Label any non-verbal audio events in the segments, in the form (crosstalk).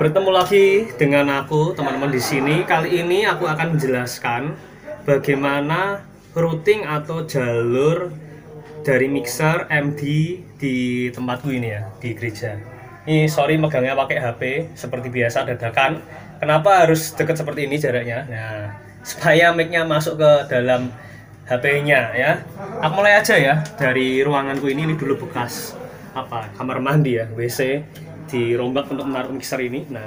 Bertemu lagi dengan aku teman-teman di sini. Kali ini aku akan menjelaskan bagaimana routing atau jalur dari mixer MD di tempatku ini ya, di gereja. Ini sorry megangnya pakai HP seperti biasa dadakan. Kenapa harus deket seperti ini jaraknya? Nah, (laughs) supaya micnya masuk ke dalam HP-nya ya. Aku mulai aja ya dari ruanganku ini ini dulu bekas apa kamar mandi ya WC dirombak untuk menaruh mixer ini nah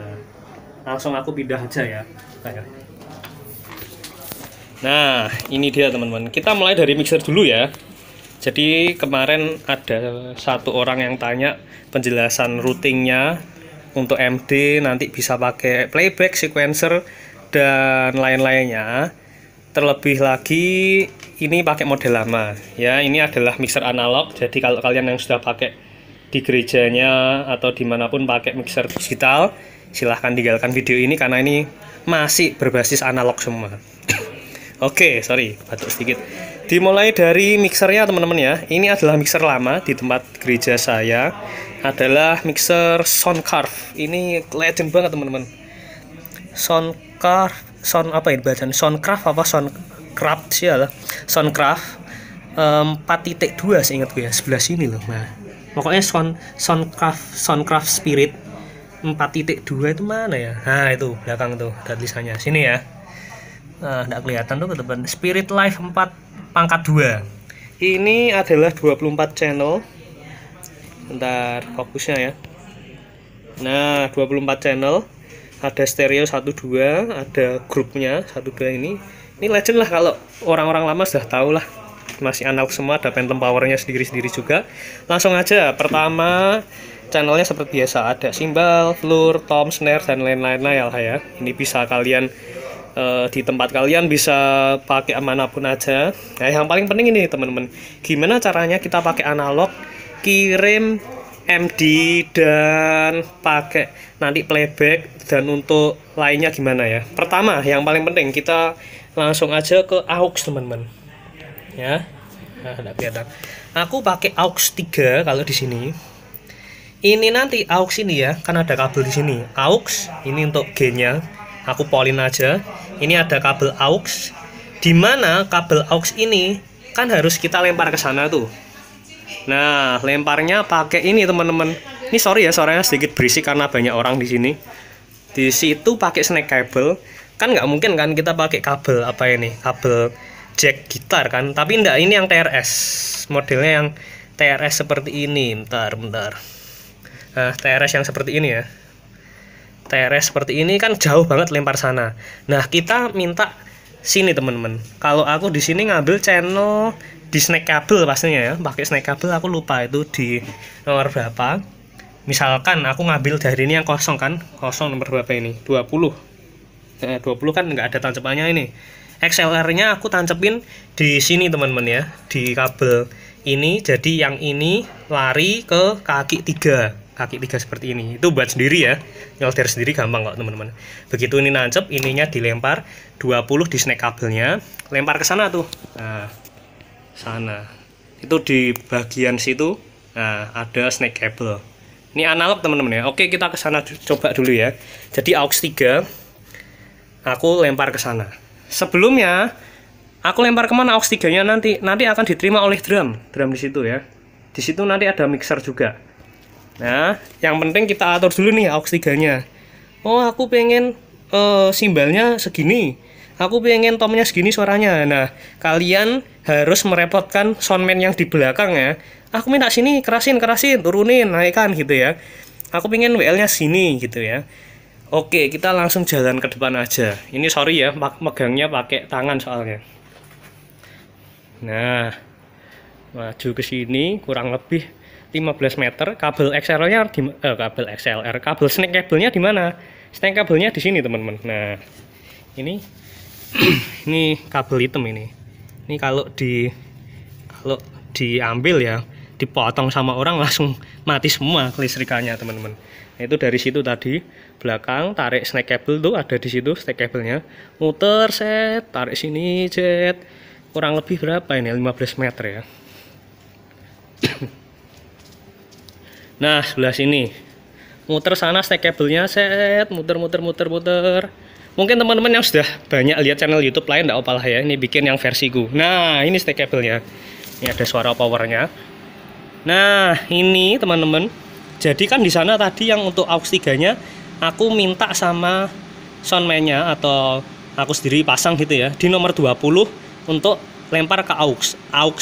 langsung aku pindah aja ya nah ini dia teman-teman kita mulai dari mixer dulu ya jadi kemarin ada satu orang yang tanya penjelasan routingnya untuk MD nanti bisa pakai playback sequencer dan lain-lainnya terlebih lagi ini pakai model lama ya ini adalah mixer analog jadi kalau kalian yang sudah pakai di gerejanya atau dimanapun pakai mixer digital silahkan tinggalkan video ini karena ini masih berbasis analog semua (coughs) oke okay, sorry batuk sedikit dimulai dari mixernya teman-teman ya ini adalah mixer lama di tempat gereja saya adalah mixer Soundcarve ini legend banget teman-teman Soundcarve Sound apa ya bacaan Soundcraft apa Soundcraft sih ya lah Soundcraft eh, 4.2 seingat gue ya sebelah sini loh nah pokoknya sound soundcraft soundcraft spirit 4.2 itu mana ya nah itu belakang tuh ada tulisannya sini ya nah tidak kelihatan tuh ke depan spirit Life 4 pangkat 2 ini adalah 24 channel ntar fokusnya ya nah 24 channel ada stereo 12 ada grupnya 12 ini ini legend lah kalau orang-orang lama sudah tahu lah masih analog semua ada phantom powernya sendiri-sendiri juga langsung aja pertama channelnya seperti biasa ada simbal, floor, tom, snare dan lain-lain lah ya, ya. ini bisa kalian uh, di tempat kalian bisa pakai manapun aja nah yang paling penting ini teman-teman gimana caranya kita pakai analog kirim MD dan pakai nanti playback dan untuk lainnya gimana ya pertama yang paling penting kita langsung aja ke AUX teman-teman ya ah, nggak kelihatan aku pakai aux 3 kalau di sini ini nanti aux ini ya kan ada kabel di sini aux ini untuk G nya aku polin aja ini ada kabel aux dimana kabel aux ini kan harus kita lempar ke sana tuh nah lemparnya pakai ini teman-teman ini sorry ya suaranya sedikit berisik karena banyak orang di sini di situ pakai snake cable kan nggak mungkin kan kita pakai kabel apa ini kabel jack gitar kan tapi enggak ini yang TRS modelnya yang TRS seperti ini bentar bentar nah, eh, TRS yang seperti ini ya TRS seperti ini kan jauh banget lempar sana nah kita minta sini temen-temen, kalau aku di sini ngambil channel di snack kabel pastinya ya pakai snack kabel aku lupa itu di nomor berapa misalkan aku ngambil dari ini yang kosong kan kosong nomor berapa ini 20 eh, 20 kan nggak ada tancapannya ini XLR-nya aku tancepin di sini teman-teman ya, di kabel ini. Jadi yang ini lari ke kaki tiga kaki tiga seperti ini itu buat sendiri ya nyolder sendiri gampang kok teman-teman begitu ini nancep ininya dilempar 20 di snack kabelnya lempar ke sana tuh nah sana itu di bagian situ nah ada snack kabel ini analog teman-teman ya oke kita ke sana coba dulu ya jadi aux 3 aku lempar ke sana sebelumnya aku lempar kemana aux 3 nanti nanti akan diterima oleh drum drum di situ ya di situ nanti ada mixer juga nah yang penting kita atur dulu nih aux 3 oh aku pengen uh, simbalnya segini aku pengen tomnya segini suaranya nah kalian harus merepotkan soundman yang di belakang ya aku minta sini kerasin kerasin turunin naikkan gitu ya aku pengen WL nya sini gitu ya Oke, kita langsung jalan ke depan aja. Ini sorry ya, megangnya pakai tangan soalnya. Nah, maju ke sini kurang lebih 15 meter. Kabel XLR di eh, kabel XLR, kabel snake kabelnya di mana? Snake kabelnya di sini, teman-teman. Nah, ini (clears throat) ini kabel hitam ini. Ini kalau di kalau diambil ya, dipotong sama orang langsung mati semua kelistrikannya, teman-teman itu dari situ tadi belakang tarik snake cable tuh ada di situ snake kabelnya. Muter set, tarik sini set. Kurang lebih berapa ini? 15 meter ya. (coughs) nah, sebelah sini. Muter sana snake kabelnya set, muter muter muter muter. Mungkin teman-teman yang sudah banyak lihat channel YouTube lain tidak apalah ya. Ini bikin yang versiku. Nah, ini snake kabelnya. Ini ada suara powernya. Nah, ini teman-teman jadi kan di sana tadi yang untuk aux 3 nya aku minta sama soundman atau aku sendiri pasang gitu ya di nomor 20 untuk lempar ke aux aux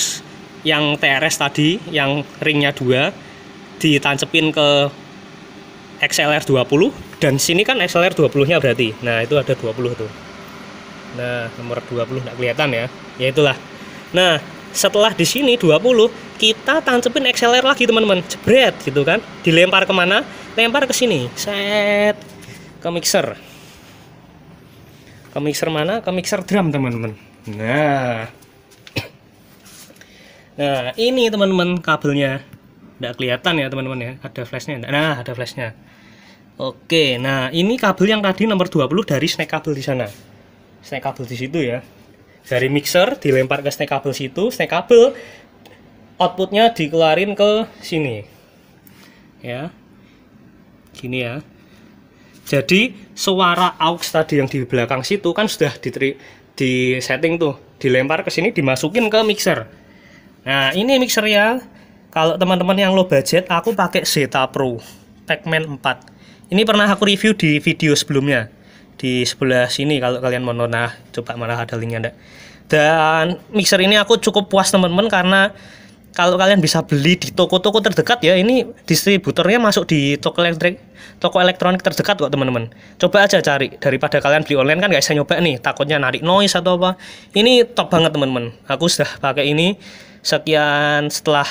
yang TRS tadi yang ringnya 2 ditancepin ke XLR 20 dan sini kan XLR 20 nya berarti nah itu ada 20 tuh nah nomor 20 nggak kelihatan ya ya itulah nah setelah di sini 20 kita tancepin XLR lagi teman-teman jebret gitu kan dilempar kemana lempar ke sini set ke mixer ke mixer mana ke mixer drum teman-teman nah nah ini teman-teman kabelnya tidak kelihatan ya teman-teman ya ada flashnya nah ada flashnya oke nah ini kabel yang tadi nomor 20 dari snake kabel di sana snack kabel di situ ya dari mixer dilempar ke snake kabel situ snake kabel outputnya dikeluarin ke sini ya gini ya jadi suara aux tadi yang di belakang situ kan sudah di, di setting tuh dilempar ke sini dimasukin ke mixer nah ini mixer ya kalau teman-teman yang low budget aku pakai Zeta Pro Pacman 4 ini pernah aku review di video sebelumnya di sebelah sini kalau kalian mau nona coba mana ada linknya ndak dan mixer ini aku cukup puas teman-teman karena kalau kalian bisa beli di toko-toko terdekat ya ini distributornya masuk di toko elektrik toko elektronik terdekat kok teman-teman coba aja cari daripada kalian beli online kan guys bisa nyoba nih takutnya narik noise atau apa ini top banget teman-teman aku sudah pakai ini sekian setelah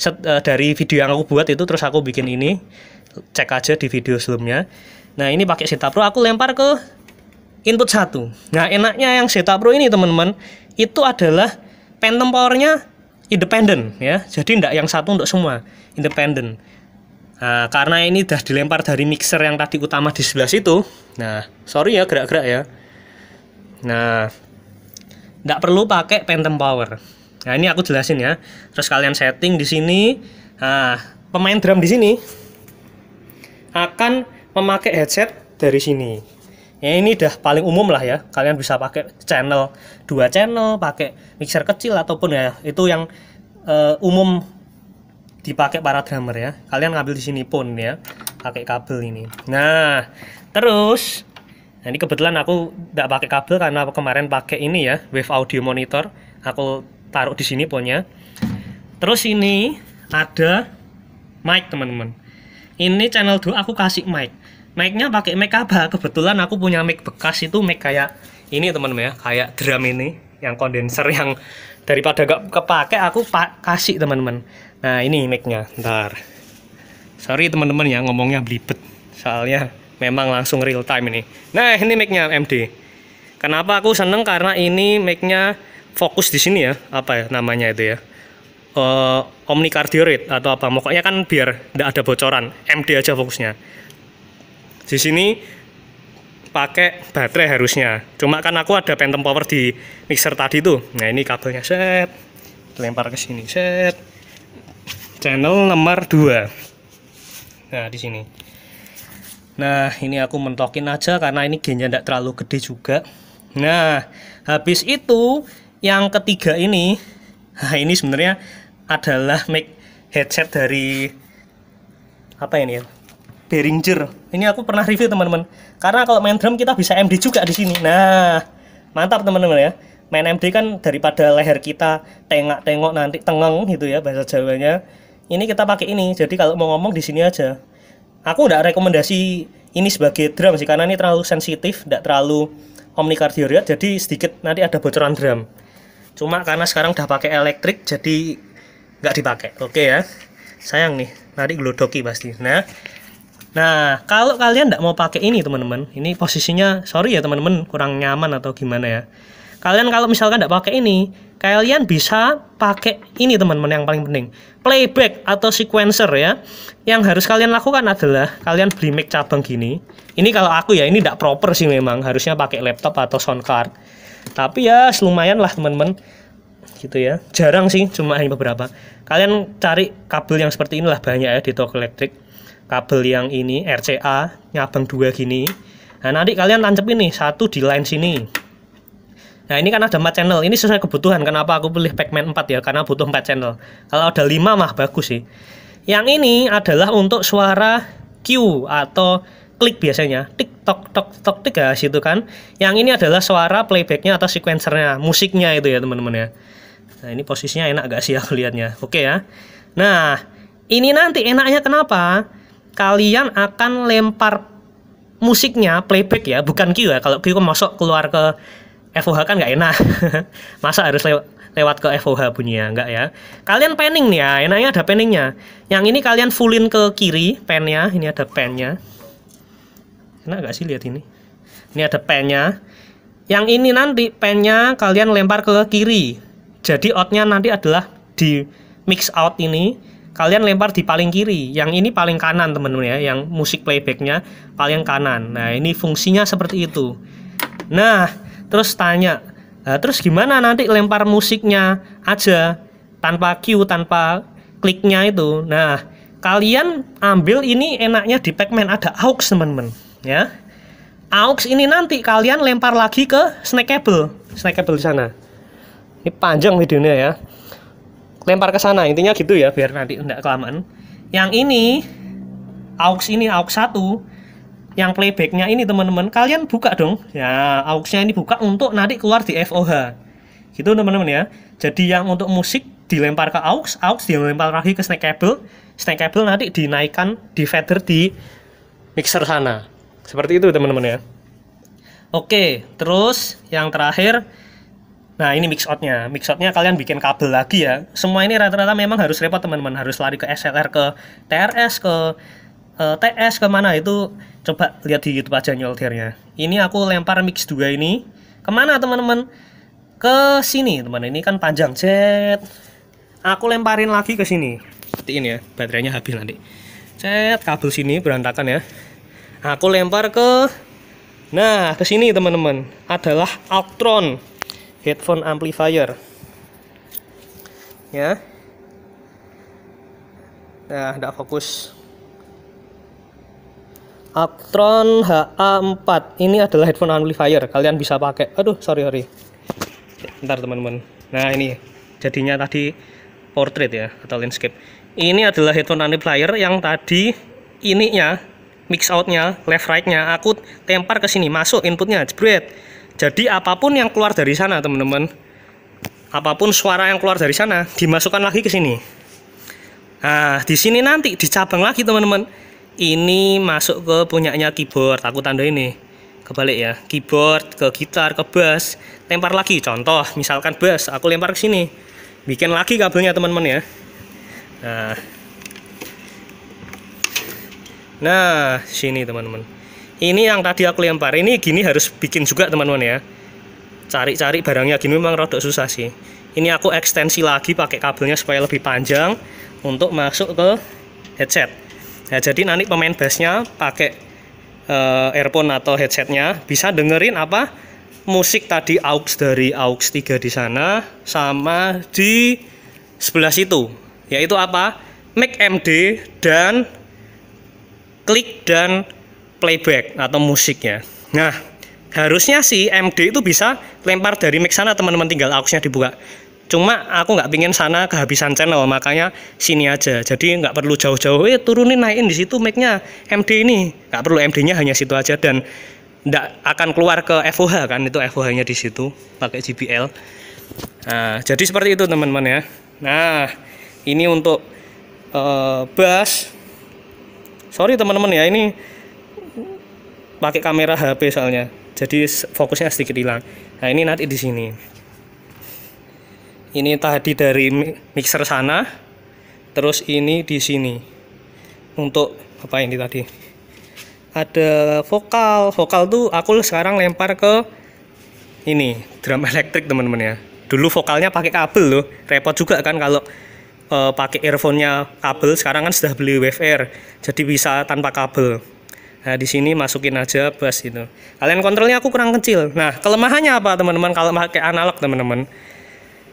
set, uh, dari video yang aku buat itu terus aku bikin ini cek aja di video sebelumnya Nah, ini pakai Zeta Pro aku lempar ke input satu Nah, enaknya yang Zeta Pro ini, teman-teman, itu adalah phantom powernya independen ya. Jadi tidak yang satu untuk semua, independen. Nah, karena ini sudah dilempar dari mixer yang tadi utama di sebelah situ. Nah, sorry ya gerak-gerak ya. Nah, tidak perlu pakai phantom power. Nah, ini aku jelasin ya. Terus kalian setting di sini. Nah, pemain drum di sini akan memakai headset dari sini ya ini udah paling umum lah ya kalian bisa pakai channel dua channel pakai mixer kecil ataupun ya itu yang uh, umum dipakai para drummer ya kalian ngambil di sini pun ya pakai kabel ini nah terus nah ini kebetulan aku tidak pakai kabel karena kemarin pakai ini ya wave audio monitor aku taruh di sini ya terus ini ada mic teman-teman ini channel 2 aku kasih mic Micnya pakai mic apa kebetulan aku punya mic bekas itu mic kayak ini teman-teman ya kayak drum ini yang kondenser yang daripada gak kepake aku pak kasih teman-teman nah ini micnya ntar sorry teman-teman ya ngomongnya blibet, soalnya memang langsung real time ini nah ini micnya MD kenapa aku seneng karena ini micnya fokus di sini ya apa ya namanya itu ya uh, eh, omnicardio atau apa pokoknya kan biar tidak ada bocoran MD aja fokusnya di sini pakai baterai harusnya cuma kan aku ada phantom power di mixer tadi tuh nah ini kabelnya set lempar ke sini set channel nomor 2 nah di sini nah ini aku mentokin aja karena ini gainnya tidak terlalu gede juga nah habis itu yang ketiga ini (laughs) nah ini sebenarnya adalah mic headset dari apa ini ya Behringer ini aku pernah review teman-teman karena kalau main drum kita bisa MD juga di sini nah mantap teman-teman ya main MD kan daripada leher kita tengak tengok nanti tengeng gitu ya bahasa Jawanya ini kita pakai ini jadi kalau mau ngomong di sini aja aku udah rekomendasi ini sebagai drum sih karena ini terlalu sensitif tidak terlalu omnikardioid jadi sedikit nanti ada bocoran drum cuma karena sekarang udah pakai elektrik jadi nggak dipakai oke okay ya sayang nih nanti glodoki pasti nah nah kalau kalian nggak mau pakai ini teman-teman ini posisinya sorry ya teman-teman kurang nyaman atau gimana ya kalian kalau misalkan nggak pakai ini kalian bisa pakai ini teman-teman yang paling penting playback atau sequencer ya yang harus kalian lakukan adalah kalian beli mic cabang gini ini kalau aku ya ini tidak proper sih memang harusnya pakai laptop atau sound card tapi ya lumayan lah teman-teman gitu ya jarang sih cuma hanya beberapa kalian cari kabel yang seperti inilah banyak ya di toko elektrik kabel yang ini RCA nyabang dua gini nah nanti kalian tancep ini satu di line sini Nah ini kan ada 4 channel, ini sesuai kebutuhan Kenapa aku pilih Pacman 4 ya, karena butuh 4 channel Kalau ada 5 mah bagus sih Yang ini adalah untuk suara Q atau klik biasanya Tik tok tok tok tik ya situ kan Yang ini adalah suara playbacknya atau sequencernya Musiknya itu ya teman-teman ya Nah, ini posisinya enak gak sih aku lihatnya? Oke ya. Nah, ini nanti enaknya kenapa? Kalian akan lempar musiknya playback ya, bukan cue ya. Kalau kok kan masuk keluar ke FOH kan gak enak. (laughs) Masa harus lewat lewat ke FOH bunyinya enggak ya kalian panning nih ya enaknya ada panningnya yang ini kalian fullin ke kiri pennya ini ada pennya enak gak sih lihat ini ini ada pennya yang ini nanti pennya kalian lempar ke kiri jadi outnya nanti adalah di mix out ini kalian lempar di paling kiri. Yang ini paling kanan teman-teman ya, yang musik playbacknya paling kanan. Nah ini fungsinya seperti itu. Nah terus tanya, nah, terus gimana nanti lempar musiknya aja tanpa cue, tanpa kliknya itu. Nah kalian ambil ini enaknya di Pacman ada aux teman-teman ya. Aux ini nanti kalian lempar lagi ke snackable, snackable di sana ini panjang videonya ya lempar ke sana intinya gitu ya biar nanti enggak kelamaan yang ini aux ini aux 1 yang playbacknya ini teman-teman kalian buka dong ya auxnya ini buka untuk nanti keluar di FOH gitu teman-teman ya jadi yang untuk musik dilempar ke aux aux dilempar lagi ke snake cable snake cable nanti dinaikkan di feather di mixer sana seperti itu teman-teman ya oke terus yang terakhir Nah ini mix outnya, mix outnya kalian bikin kabel lagi ya. Semua ini rata-rata memang harus repot teman-teman, harus lari ke SLR, ke TRS, ke uh, eh, TS, kemana itu coba lihat di YouTube aja nyoldernya. Ini aku lempar mix 2 ini, kemana teman-teman? Ke sini teman, ini kan panjang cet. Aku lemparin lagi ke sini. Seperti ini ya, baterainya habis nanti. Cet, kabel sini berantakan ya. Aku lempar ke Nah, ke sini teman-teman adalah Altron headphone amplifier ya nah tidak fokus Actron HA4 ini adalah headphone amplifier kalian bisa pakai aduh sorry sorry ntar teman-teman nah ini jadinya tadi portrait ya atau landscape ini adalah headphone amplifier yang tadi ininya mix outnya left rightnya aku tempar ke sini masuk inputnya jebret jadi apapun yang keluar dari sana, teman-teman, apapun suara yang keluar dari sana, dimasukkan lagi ke sini. Nah, di sini nanti dicabang lagi, teman-teman. Ini masuk ke punyanya keyboard, aku tanda ini. Kebalik ya, keyboard ke gitar, ke bass, lempar lagi. Contoh, misalkan bass, aku lempar ke sini. Bikin lagi kabelnya, teman-teman ya. Nah. Nah, sini teman-teman ini yang tadi aku lempar ini gini harus bikin juga teman-teman ya cari-cari barangnya gini memang rada susah sih ini aku ekstensi lagi pakai kabelnya supaya lebih panjang untuk masuk ke headset nah jadi nanti pemain bassnya pakai uh, earphone atau headsetnya bisa dengerin apa musik tadi aux dari aux 3 di sana sama di sebelah situ yaitu apa Mac MD dan klik dan playback atau musiknya. Nah, harusnya si MD itu bisa lempar dari mic sana teman-teman tinggal AUX-nya dibuka. Cuma aku nggak pingin sana kehabisan channel, makanya sini aja. Jadi nggak perlu jauh-jauh, eh turunin naikin di situ mic-nya MD ini. Nggak perlu MD-nya hanya situ aja dan nggak akan keluar ke FOH kan itu FOH-nya di situ pakai JBL. Nah, jadi seperti itu teman-teman ya. Nah, ini untuk uh, bass. Sorry teman-teman ya, ini pakai kamera HP soalnya jadi fokusnya sedikit hilang nah ini nanti di sini ini tadi dari mixer sana terus ini di sini untuk apa ini tadi ada vokal vokal tuh aku sekarang lempar ke ini drum elektrik teman-teman ya dulu vokalnya pakai kabel loh repot juga kan kalau e, pakai earphone-nya kabel sekarang kan sudah beli WFR, jadi bisa tanpa kabel Nah, di sini masukin aja bass gitu. Kalian kontrolnya aku kurang kecil. Nah, kelemahannya apa teman-teman kalau pakai analog teman-teman?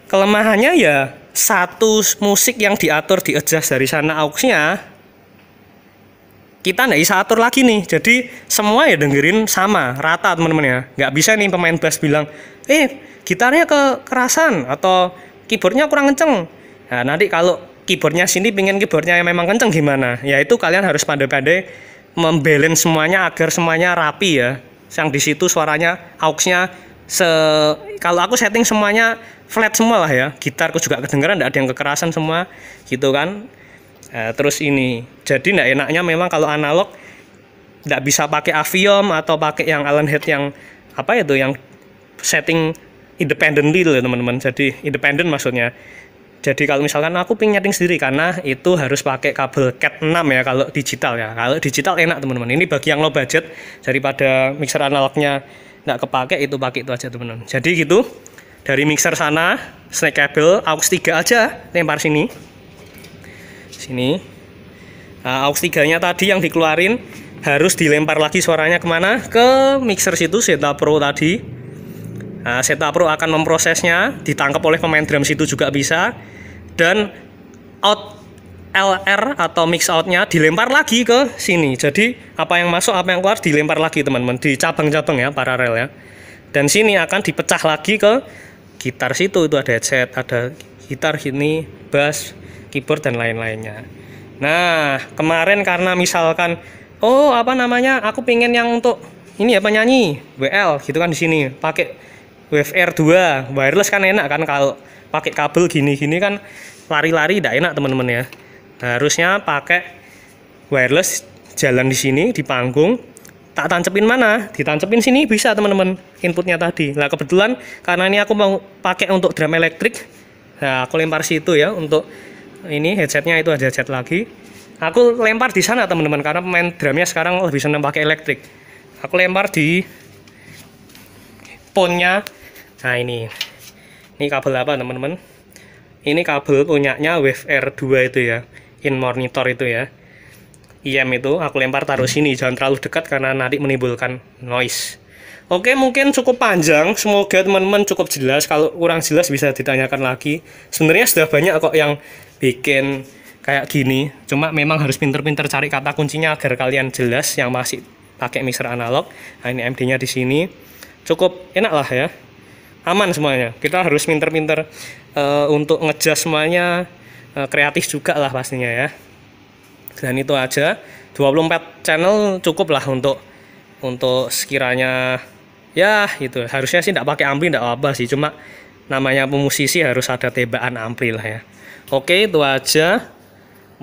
Kelemahannya ya satu musik yang diatur di adjust dari sana auxnya kita nggak bisa atur lagi nih jadi semua ya dengerin sama rata teman-teman ya nggak bisa nih pemain bass bilang eh gitarnya kekerasan atau keyboardnya kurang kenceng nah nanti kalau keyboardnya sini pingin keyboardnya yang memang kenceng gimana ya itu kalian harus pandai-pandai membalance semuanya agar semuanya rapi ya yang di situ suaranya auxnya se kalau aku setting semuanya flat semua lah ya aku juga kedengeran tidak ada yang kekerasan semua gitu kan e, terus ini jadi tidak enaknya memang kalau analog tidak bisa pakai Avium atau pakai yang Allen Head yang apa itu yang setting independently loh teman-teman jadi independent maksudnya jadi kalau misalkan aku ping nyeting sendiri karena itu harus pakai kabel cat 6 ya kalau digital ya kalau digital enak teman-teman ini bagi yang low budget daripada mixer analognya nggak kepake itu pakai itu aja teman-teman jadi gitu dari mixer sana snake kabel aux 3 aja lempar sini sini nah, aux 3 nya tadi yang dikeluarin harus dilempar lagi suaranya kemana ke mixer situ Zeta Pro tadi Nah, Seta Pro akan memprosesnya, ditangkap oleh pemain drum situ juga bisa. Dan out LR atau mix outnya dilempar lagi ke sini. Jadi apa yang masuk, apa yang keluar dilempar lagi teman-teman di cabang-cabang ya paralel ya. Dan sini akan dipecah lagi ke gitar situ itu ada headset, ada gitar sini, bass, keyboard dan lain-lainnya. Nah kemarin karena misalkan oh apa namanya aku pingin yang untuk ini ya penyanyi WL gitu kan di sini pakai WFR 2 wireless kan enak kan kalau pakai kabel gini-gini kan lari-lari tidak -lari enak teman-teman ya nah, harusnya pakai wireless jalan di sini di panggung tak tancepin mana ditancepin sini bisa teman-teman inputnya tadi lah kebetulan karena ini aku mau pakai untuk drum elektrik nah aku lempar situ ya untuk ini headsetnya itu ada headset lagi aku lempar di sana teman-teman karena pemain drumnya sekarang lebih senang pakai elektrik aku lempar di ponnya nah ini ini kabel apa teman-teman ini kabel punyanya Wave R2 itu ya in monitor itu ya IM itu aku lempar taruh sini jangan terlalu dekat karena nanti menimbulkan noise Oke mungkin cukup panjang semoga teman-teman cukup jelas kalau kurang jelas bisa ditanyakan lagi sebenarnya sudah banyak kok yang bikin kayak gini cuma memang harus pinter-pinter cari kata kuncinya agar kalian jelas yang masih pakai mixer analog nah ini MD nya di sini cukup enak lah ya aman semuanya kita harus pinter-pinter uh, untuk ngejar semuanya uh, kreatif juga lah pastinya ya dan itu aja 24 channel cukup lah untuk untuk sekiranya ya gitu harusnya sih tidak pakai ampli tidak apa, apa sih cuma namanya pemusisi harus ada tebakan ampli lah ya oke itu aja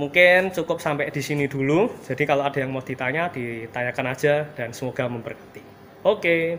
mungkin cukup sampai di sini dulu jadi kalau ada yang mau ditanya ditanyakan aja dan semoga memberkati oke